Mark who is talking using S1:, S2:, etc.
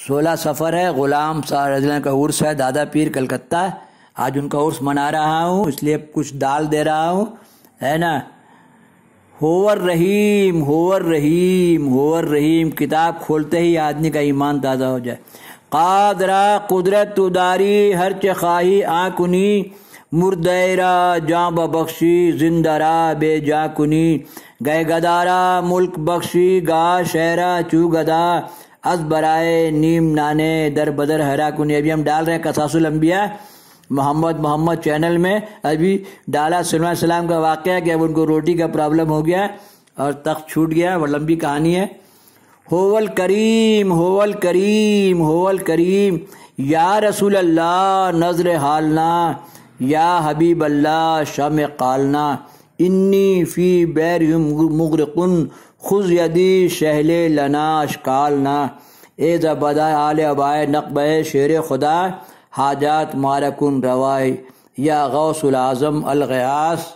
S1: सोलह सफ़र है ग़ुलाम शाह का उर्स है दादा पीर कलकत्ता आज उनका उर्स मना रहा हूँ इसलिए कुछ दाल दे रहा हूँ है ना होवर रहीम होवर रहीम होवर रहीम किताब खोलते ही आदमी का ईमान ताज़ा हो जाए कादरा कुदरत उदारी हर चाही आकुनी मुर्दरा जाँ बख्शी जिंदरा जाकुनी गए गदारा मुल्क बख्शी गा शहरा चू गदा हस बराए नीम नाने दर बदर हरा कुनी अभी हम डाल रहे हैं कसासुल अम्बिया मोहम्मद मोहम्मद चैनल में अभी डाला सलाम का वाक़ है कि अब उनको रोटी का प्रॉब्लम हो गया और तख्त छूट गया वह लंबी कहानी है होवल करीम होवल करीम होवल करीम या रसूल अल्लाह नजर हालना या हबीब अल्लाह शम कालना इन्नी फ़ी बैर कन खुज यदी शहले लना ना ए जबदा आल अबाय नकब शेर खुदा हाजात मारकुन रवाय या गौसुल आज़म अलगयास